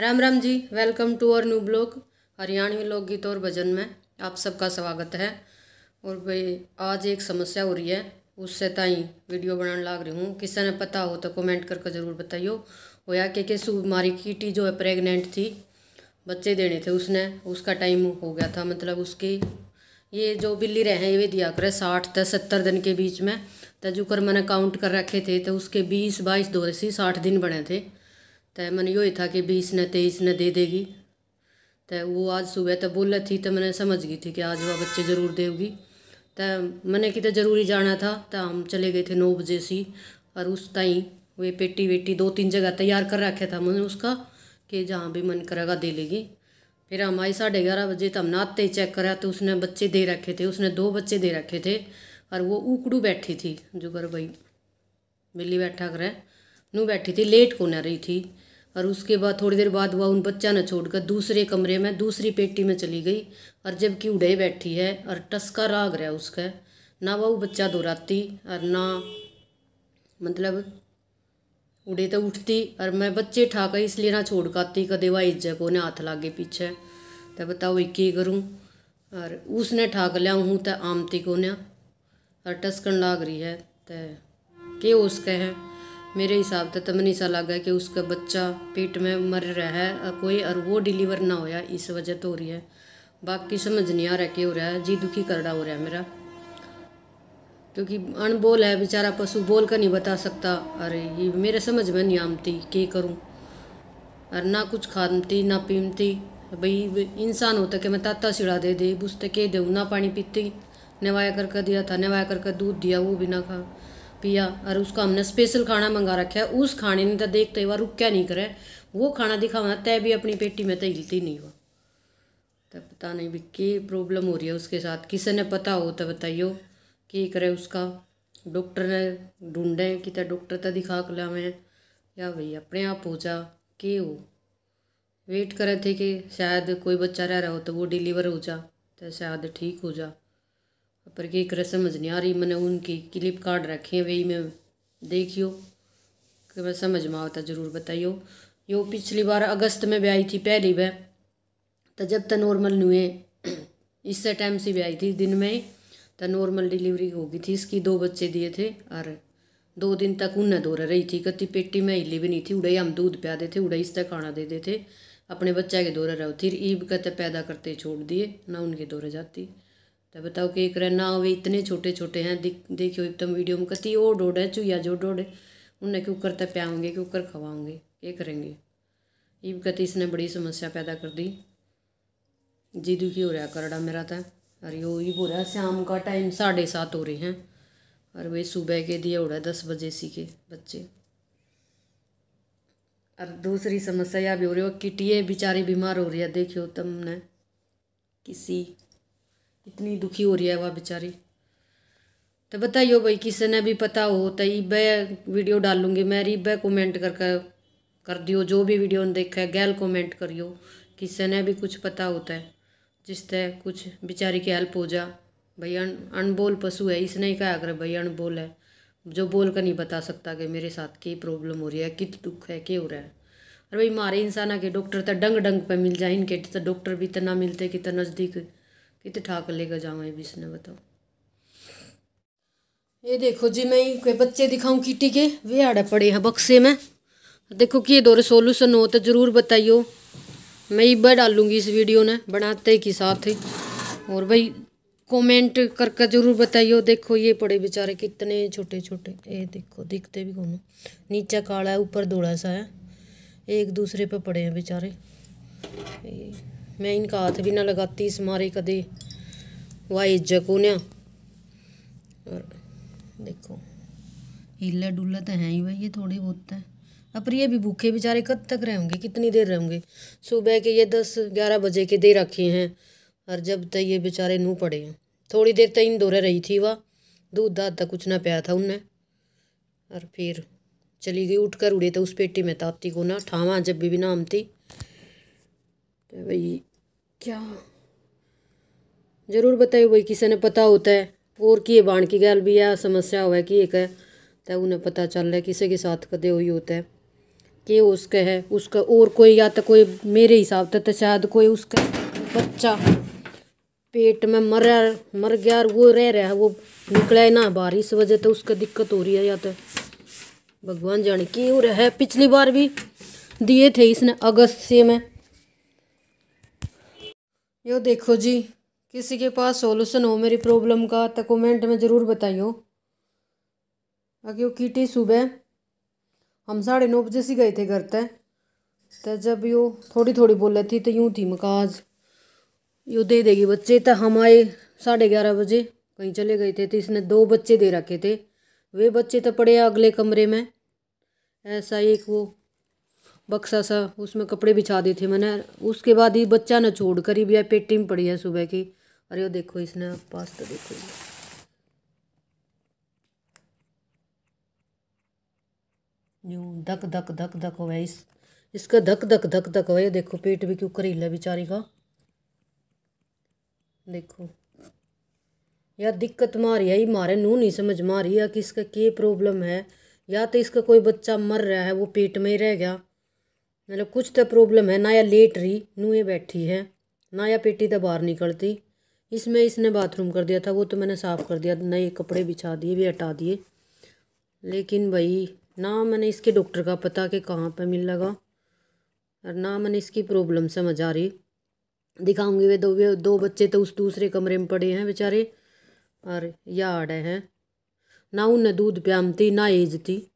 Ram Ram ji welcome to our new blog Haryanvi लोकगीत और भजन में आप सबका स्वागत है और भाई आज एक समस्या हो रही है उससे ताई वीडियो बनाने लाग रही हूँ किसी ने पता हो तो कमेंट करके ज़रूर बताइयो होया कि के हमारी कीटी जो है प्रेग्नेंट थी बच्चे देने थे उसने उसका टाइम हो गया था मतलब उसकी ये जो बिल्ली रहे ये दिया करे साठ से सत्तर दिन के बीच में कर मैंने काउंट कर रखे थे तो उसके बीस बाईस दो से साठ दिन बने थे तो मैंने यो ही था कि बीस ने तेईस ने दे देगी तो वो आज सुबह तो बोले थी तो मैंने समझ गई थी कि आज वह बच्चे ज़रूर देगी तो मैंने कि ज़रूरी जाना था तो हम चले गए थे नौ बजे से और उस टाइम वे पेटी वेटी दो तीन जगह तैयार कर रखे था मैंने उसका कि जहाँ भी मन करेगा दे लेगी फिर हम आई साढ़े ग्यारह बजे तो हम नाते ही चेक करा तो उसने बच्चे दे रखे थे उसने दो बच्चे दे रखे थे और वो उकड़ू बैठी थी जो कर भाई मिली बैठा करे नू बैठी थी लेट को रही थी और उसके बाद थोड़ी देर बाद वह उन बच्चा ने छोड़कर दूसरे कमरे में दूसरी पेटी में चली गई और जबकि उड़े बैठी है और टसका राग रहा है उसका ना वह बच्चा दोहराती और ना मतलब उड़े तो उठती और मैं बच्चे ठाकर इसलिए ना छोड़ आती कदे वह इज्जत को ने हाथ लागे पीछे तो बताओ ही करूँ और उसने ठाक लिया हूँ तो आमती को ने और टसकन लाग रही है तो के उसके हैं मेरे हिसाब से तो तमन ऐसा लगा कि उसका बच्चा पेट में मर रहा है कोई और वो डिलीवर ना होया इस वजह तो हो रही है बाकी समझ नहीं आ रहा क्या हो रहा है जी दुखी करड़ा हो रहा है मेरा क्योंकि अनबोल है बेचारा पशु बोल कर नहीं बता सकता अरे ये मेरे समझ में नहीं आमती के करूँ और ना कुछ खाती ना पीमती भाई इंसान होता कि मैं ताता सिड़ा दे दे बुझते के दे ना पानी पीती नवाया करके दिया था नवाया करके दूध दिया वो भी ना खा पिया और उसका हमने स्पेशल खाना मंगा रखा है उस खाने ने तो देखते तो हुआ रुक क्या नहीं करे वो खाना दिखावा तय भी अपनी पेटी में तो हिलती नहीं हुआ तो पता नहीं भी क्या प्रॉब्लम हो रही है उसके साथ किसी ने पता हो तो बताइयो कि करे उसका डॉक्टर ने ढूंढे कि डॉक्टर तो दिखा के लावे या भाई अपने आप हो जा के हो वेट करे थे कि शायद कोई बच्चा रह रहा हो तो वो डिलीवर हो जा तो शायद ठीक हो जा पर कि कर समझ नहीं आ रही मैंने उनकी क्लिप कार्ड रखे हैं वही मैं देखियो कि मैं समझ में आता ज़रूर बताइयो यो पिछली बार अगस्त में भी आई थी पहली बार तो जब तक नॉर्मल नहीं हुए इससे टाइम से भी आई थी दिन में तो नॉर्मल डिलीवरी होगी थी इसकी दो बच्चे दिए थे और दो दिन तक उन्हें दौड़ रही थी कति पेटी में हिली भी नहीं थी उड़ाई हम दूध पिया देते उड़ाई इससे खाना दे देते अपने बच्चा के दौरे रहो थी ईब कते पैदा करते छोड़ दिए ना उनके दौरे जाती तो बताओ कि एक ना वे इतने छोटे छोटे हैं देखियो एकदम तो वीडियो में कती डोड डोडे चूया जो डोडे उन्हें क्यों करते प्याओगे क्यों कर खवाओगे ये करेंगे ये कति इसने बड़ी समस्या पैदा कर दी जी दुखी हो रहा करड़ा मेरा था अरे यो ये हो रहा शाम का टाइम साढ़े सात हो रहे हैं और वे सुबह के दिए उड़ा दस बजे सी के बच्चे और दूसरी समस्या यह भी हो रही हो किटिए बेचारी बीमार हो रही है देखियो तुमने किसी कितनी दुखी हो रही है वह बेचारी तो बताइयो भाई किसी ने भी पता हो तो वह वीडियो डालूंगी मैं रिबे कमेंट करके कर दियो जो भी वीडियो ने देखा है गैल कमेंट करियो किसी ने भी कुछ पता होता तो, है जिस तरह कुछ बेचारी की हेल्प हो जा भाई अन अनबोल पशु है इसने ही कहा कर भाई अनबोल है जो बोल कर नहीं बता सकता कि मेरे साथ की प्रॉब्लम हो रही है कित दुख है क्या हो रहा है अरे भाई मारे इंसान आके डॉक्टर तो डंग डंग पे मिल जाए इनके तो डॉक्टर भी इतना मिलते कितना नज़दीक कितने ठाकर लेकर जाऊँगा बीस इसने बताओ ये देखो जी मैं कोई बच्चे दिखाऊं कीटी के वे आड़े पड़े हैं बक्से में देखो कि ये दो सोल्यूशन हो तो ज़रूर बताइयो मैं ही बड़ डालूंगी इस वीडियो ने बनाते के साथ ही और भाई कमेंट करके ज़रूर बताइयो देखो ये पड़े बेचारे कितने छोटे छोटे ये देखो दिखते भी कौन नीचे काला है ऊपर दौड़ा सा है एक दूसरे पर पड़े हैं बेचारे मैं इनका हाथ भी ना लगाती इस मारे कदे वाई जकोन्या और देखो हिला डुला तो है ही भाई ये थोड़ी बहुत है अब ये भी भूखे बेचारे कब तक रहेंगे कितनी देर रहेंगे सुबह के ये दस ग्यारह बजे के दे रखे हैं और जब तक ये बेचारे नू पड़े हैं थोड़ी देर तक इन दोरे रही थी वह दूध दाद तक कुछ ना पाया था उनने और फिर चली गई उठकर उड़े तो उस पेटी में तापती को ना ठावा जब भी, भी ना आमती भाई क्या ज़रूर बताइए भाई किसी ने पता होता है और की बाण की गैल भी है समस्या हुआ कि एक है तो उन्हें पता चल रहा है किसी के साथ कदे हुई होता है कि उसका है उसका और कोई या तो कोई मेरे हिसाब से तो शायद कोई उसका बच्चा पेट में मर मर गया वो रह रहा है वो निकला है ना बारिश वजह तो उसका दिक्कत हो रही है या तो भगवान जाने की और है पिछली बार भी दिए थे इसने अगस्त से में यो देखो जी किसी के पास सॉल्यूशन हो मेरी प्रॉब्लम का तो कमेंट में ज़रूर बताइयो बाकी वो टी सुबह हम साढ़े नौ बजे से गए थे घर तक तो जब यो थोड़ी थोड़ी बोले थी तो यूँ थी मकाज़ आज यो दे देगी बच्चे तो हम आए साढ़े ग्यारह बजे कहीं चले गए थे तो इसने दो बच्चे दे रखे थे वे बच्चे तो पड़े अगले कमरे में ऐसा एक वो बक्सा सा उसमें कपड़े बिछा दिए थे मैंने उसके बाद ही बच्चा ना छोड़ कर ही भी पेटी में पड़ी है सुबह की अरे वो देखो इसने पास तो देखो यूँ धक धक धक धक हो इस इसका धक धक धक धक हो देखो पेट भी क्यों करीला बेचारी का देखो यार दिक्कत मारी है मारे नू नहीं समझ मारी या कि इसका क्या प्रॉब्लम है या तो इसका कोई बच्चा मर रहा है वो पेट में ही रह गया मतलब कुछ तो प्रॉब्लम है ना या लेट रही नुए बैठी है ना या पेटी तो बाहर निकलती इसमें इसने बाथरूम कर दिया था वो तो मैंने साफ़ कर दिया नए कपड़े बिछा दिए भी हटा दिए लेकिन भाई ना मैंने इसके डॉक्टर का पता कि कहाँ पर मिल लगा और ना मैंने इसकी प्रॉब्लम समझ आ रही दिखाऊंगी वे दो वे दो बच्चे तो उस दूसरे कमरे में पड़े हैं बेचारे और याड हैं ना उन्हें दूध प्यामती ना एज थी